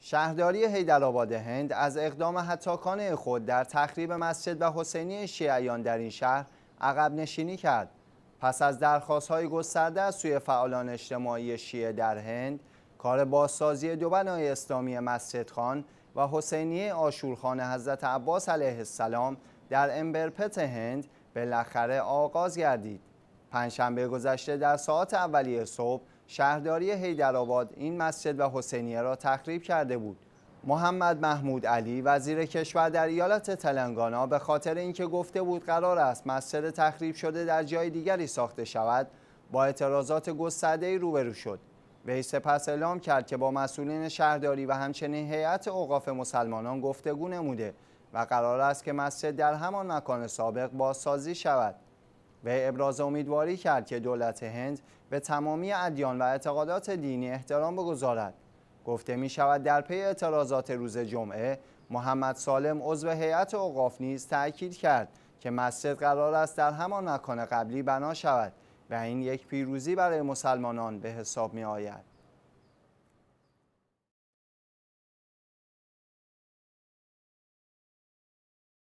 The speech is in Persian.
شهرداری هیدرآباد هند از اقدام حتاکانه خود در تخریب مسجد و حسینی شیعیان در این شهر عقب نشینی کرد پس از درخواست های گسترده از سوی فعالان اجتماعی شیعه در هند کار بازسازی دو بنای اسلامی مسجد خان و حسینی آشورخان حضرت عباس علیه السلام در امبرپت هند بالاخره آغاز گردید پنجشنبه گذشته در ساعت اولیه صبح شهرداری هیدرآباد این مسجد و حسینیه را تخریب کرده بود محمد محمود علی وزیر کشور در ایالت تلنگانا به خاطر اینکه گفته بود قرار است مسجد تخریب شده در جای دیگری ساخته شود با اعتراضات گسترده‌ای روبرو شد وی سپس اعلام کرد که با مسئولین شهرداری و همچنین هیئت اوقاف مسلمانان گفتگو نموده و قرار است که مسجد در همان مکان سابق بازسازی شود وی ابراز امیدواری کرد که دولت هند به تمامی ادیان و اعتقادات دینی احترام بگذارد گفته می شود در پی اعتراضات روز جمعه محمد سالم عضو هیئت اوقاف نیز تاکید کرد که مسجد قرار است در همان مکان قبلی بنا شود و این یک پیروزی برای مسلمانان به حساب می آید